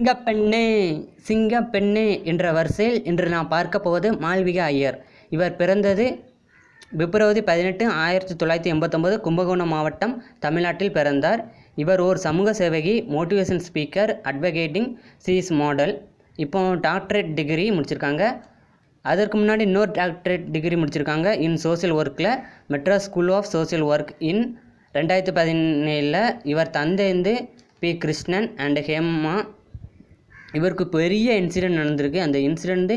சிங்கப்பெண்ணே சிங்கப்பெண்ணே என்ற வரிசையில் இன்று நாம் பார்க்க போவது மால்விகா ஐயர் இவர் பிறந்தது பிப்ரவரி பதினெட்டு ஆயிரத்தி தொள்ளாயிரத்தி எண்பத்தொம்பது கும்பகோணம் மாவட்டம் தமிழ்நாட்டில் பிறந்தார் இவர் ஒரு சமூக சேவகி மோட்டிவேஷன் ஸ்பீக்கர் அட்வொகேட்டிங் சீஸ் மாடல் இப்போ டாக்டரேட் டிகிரி முடிச்சிருக்காங்க அதற்கு முன்னாடி இன்னொரு டாக்டரேட் டிகிரி முடிச்சிருக்காங்க இன் சோசியல் ஒர்க்கில் Madras school of social work in ரெண்டாயிரத்தி பதினேழில் இவர் தந்தைந்து பி கிருஷ்ணன் அண்ட் ஹேமா இவருக்கு பெரிய இன்சிடெண்ட் நடந்திருக்கு அந்த இன்சிடெண்ட்டு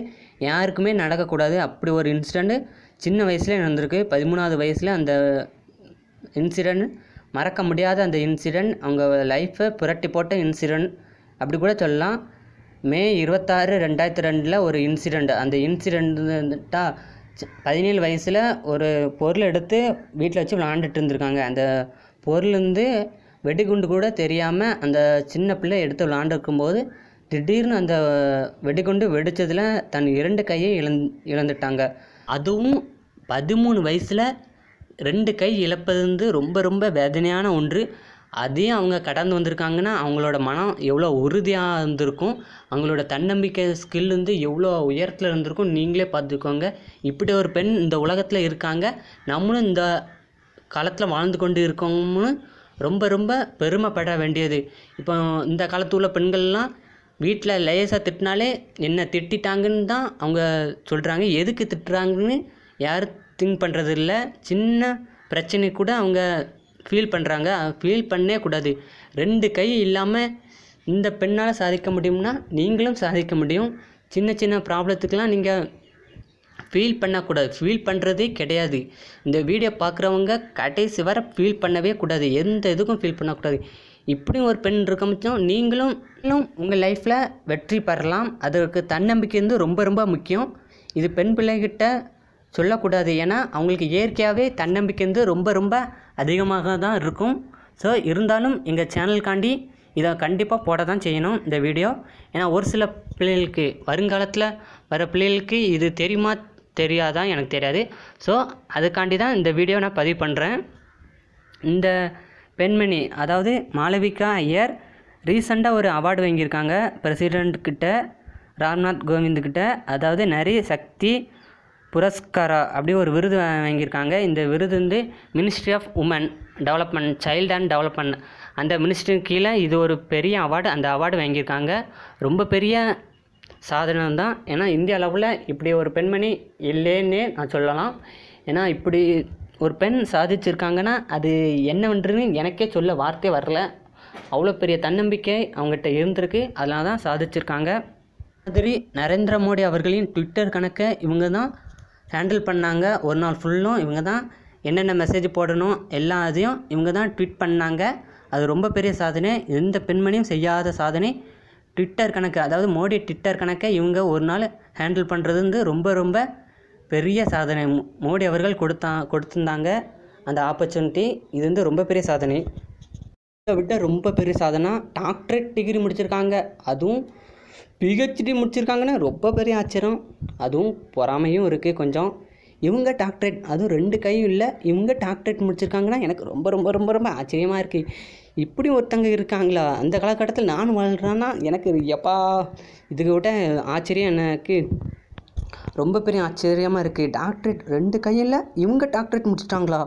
யாருக்குமே நடக்கக்கூடாது அப்படி ஒரு இன்சிடெண்ட்டு சின்ன வயசுலேயே நடந்திருக்கு பதிமூணாவது வயசில் அந்த இன்சிடெண்ட் மறக்க முடியாத அந்த இன்சிடெண்ட் அவங்க லைஃப்பை புரட்டி போட்ட இன்சிடெண்ட் அப்படி கூட சொல்லலாம் மே இருபத்தாறு ரெண்டாயிரத்தி ரெண்டில் ஒரு இன்சிடெண்ட் அந்த இன்சிடெண்ட்டாக பதினேழு வயசில் ஒரு பொருள் எடுத்து வீட்டில் வச்சு விளாண்டுட்டு இருந்திருக்காங்க அந்த பொருள் வந்து வெடிகுண்டு கூட தெரியாமல் அந்த சின்ன பிள்ளை எடுத்து விளாண்டுருக்கும்போது திடீர்னு அந்த வெடிகுண்டு வெடித்ததில் தன் இரண்டு கையை இழந் இழந்துட்டாங்க அதுவும் பதிமூணு வயசில் ரெண்டு கை இழப்பது வந்து ரொம்ப ரொம்ப வேதனையான ஒன்று அதையும் அவங்க கடந்து வந்திருக்காங்கன்னா அவங்களோட மனம் எவ்வளோ உறுதியாக இருந்திருக்கும் அவங்களோட தன்னம்பிக்கை ஸ்கில் வந்து எவ்வளோ உயரத்தில் இருந்திருக்கும் நீங்களே பார்த்துக்கோங்க இப்படி ஒரு பெண் இந்த உலகத்தில் இருக்காங்க நம்மளும் இந்த காலத்தில் வாழ்ந்து கொண்டு இருக்கோம்னு ரொம்ப ரொம்ப பெருமைப்பட வேண்டியது இப்போ இந்த காலத்து உள்ள பெண்கள்லாம் வீட்டில் லேசாக திட்டினாலே என்னை திட்டிட்டாங்கன்னு தான் அவங்க சொல்கிறாங்க எதுக்கு திட்டுறாங்கன்னு யாரும் திங்க் பண்ணுறதில்ல சின்ன பிரச்சனை கூட அவங்க ஃபீல் பண்ணுறாங்க ஃபீல் பண்ணே கூடாது ரெண்டு கை இல்லாமல் இந்த பெண்ணால் சாதிக்க முடியும்னா நீங்களும் சாதிக்க முடியும் சின்ன சின்ன ப்ராப்ளத்துக்கெலாம் நீங்கள் ஃபீல் பண்ணக்கூடாது ஃபீல் பண்ணுறதே கிடையாது இந்த வீடியோ பார்க்குறவங்க கடைசி வர ஃபீல் பண்ணவே கூடாது எந்த இதுக்கும் ஃபீல் பண்ணக்கூடாது இப்படியும் ஒரு பெண் இருக்க இருக்கமிச்சோம் நீங்களும் உங்கள் லைஃப்பில் வெற்றி பெறலாம் அதற்கு தன்னம்பிக்கை வந்து ரொம்ப ரொம்ப முக்கியம் இது பெண் பிள்ளைகிட்ட சொல்லக்கூடாது ஏன்னா அவங்களுக்கு இயற்கையாகவே தன்னம்பிக்கை வந்து ரொம்ப ரொம்ப அதிகமாக தான் இருக்கும் ஸோ இருந்தாலும் எங்கள் சேனலுக்காண்டி இதை கண்டிப்பாக போட தான் செய்யணும் இந்த வீடியோ ஏன்னா ஒரு சில பிள்ளைகளுக்கு வருங்காலத்தில் வர பிள்ளைகளுக்கு இது தெரியுமா தெரியாதான் எனக்கு தெரியாது ஸோ அதுக்காண்டி தான் இந்த வீடியோ நான் பதிவு பண்ணுறேன் இந்த பெண்மணி அதாவது மாளவிகா ஐயர் ரீசண்டாக ஒரு அவார்டு வாங்கியிருக்காங்க பிரசிடெண்ட் ராம்நாத் கோவிந்த் அதாவது நிறைய சக்தி புரஸ்காரா அப்படி ஒரு விருது வாங்கியிருக்காங்க இந்த விருது வந்து ministry of women development child and development அந்த மினிஸ்ட்ரிக்கு கீழே இது ஒரு பெரிய அவார்டு அந்த அவார்டு வாங்கியிருக்காங்க ரொம்ப பெரிய சாதனை தான் ஏன்னா இந்திய அளவில் இப்படி ஒரு பெண்மணி இல்லைன்னே நான் சொல்லலாம் ஏன்னா இப்படி ஒரு பெண் சாதிச்சிருக்காங்கன்னா அது என்னவென்றுன்னு எனக்கே சொல்ல வார்த்தை வரல அவ்வளோ பெரிய தன்னம்பிக்கை அவங்ககிட்ட இருந்திருக்கு அதனால தான் சாதிச்சிருக்காங்க மாதிரி நரேந்திர மோடி அவர்களின் ட்விட்டர் கணக்கை இவங்க தான் ஹேண்டில் பண்ணாங்க ஒரு நாள் ஃபுல்லும் இவங்க தான் என்னென்ன மெசேஜ் போடணும் எல்லா இதையும் இவங்க தான் ட்வீட் பண்ணாங்க அது ரொம்ப பெரிய சாதனை எந்த பெண்மணியும் செய்யாத சாதனை ட்விட்டர் கணக்கு அதாவது மோடி ட்விட்டர் கணக்கை இவங்க ஒரு நாள் ஹேண்டில் பண்ணுறது வந்து ரொம்ப ரொம்ப பெரிய சாதனை மோடி அவர்கள் கொடுத்தா கொடுத்துருந்தாங்க அந்த ஆப்பர்ச்சுனிட்டி இது வந்து ரொம்ப பெரிய சாதனை இதை விட ரொம்ப பெரிய சாதனை டாக்டரேட் டிகிரி முடிச்சிருக்காங்க அதுவும் பிஹெச்டி முடிச்சிருக்காங்கன்னா ரொம்ப பெரிய ஆச்சரியம் அதுவும் பொறாமையும் இருக்குது கொஞ்சம் இவங்க டாக்டரேட் அதுவும் ரெண்டு கையும் இல்லை இவங்க டாக்டரேட் முடிச்சிருக்காங்கன்னா எனக்கு ரொம்ப ரொம்ப ரொம்ப ரொம்ப ஆச்சரியமாக இருக்குது இப்படி ஒருத்தங்க இருக்காங்களா அந்த காலகட்டத்தில் நான் வாழ்கிறேன்னா எனக்கு எப்பா இதுக்கு விட ஆச்சரியம் எனக்கு ரொம்ப பெரிய ஆச்சரியமாக இருக்குது டாக்டரேட் ரெண்டு கையில் இவங்க டாக்டரேட் முடிச்சிட்டாங்களா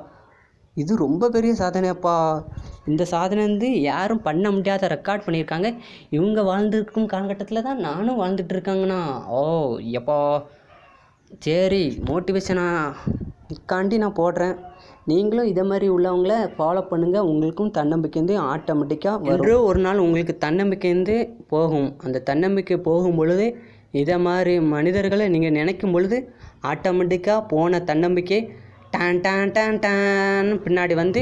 இது ரொம்ப பெரிய சாதனைப்பா இந்த சாதனை வந்து யாரும் பண்ண முடியாத ரெக்கார்ட் பண்ணியிருக்காங்க இவங்க வாழ்ந்துருக்கும் காலகட்டத்தில் தான் நானும் வாழ்ந்துட்டு இருக்காங்கண்ணா ஓ எப்பா சரி மோட்டிவேஷனாக்காண்டி நான் போடுறேன் நீங்களும் இதை மாதிரி உள்ளவங்கள ஃபாலோ பண்ணுங்கள் உங்களுக்கும் தன்னம்பிக்கைந்து ஆட்டோமேட்டிக்காக வரும் ஒரு நாள் உங்களுக்கு தன்னம்பிக்கைந்து போகும் அந்த தன்னம்பிக்கை போகும் பொழுது இதை மாதிரி மனிதர்களை நீங்கள் நினைக்கும் பொழுது ஆட்டோமேட்டிக்காக போன தன்னம்பிக்கை டேன் டேன் டேன் டேன் பின்னாடி வந்து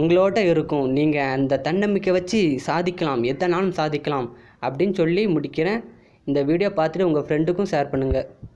உங்களோட இருக்கும் நீங்கள் அந்த தன்னம்பிக்கை வச்சு சாதிக்கலாம் எத்தனை நாளும் சாதிக்கலாம் அப்படின்னு சொல்லி முடிக்கிறேன் இந்த வீடியோ பார்த்துட்டு உங்கள் ஃப்ரெண்டுக்கும் ஷேர் பண்ணுங்கள்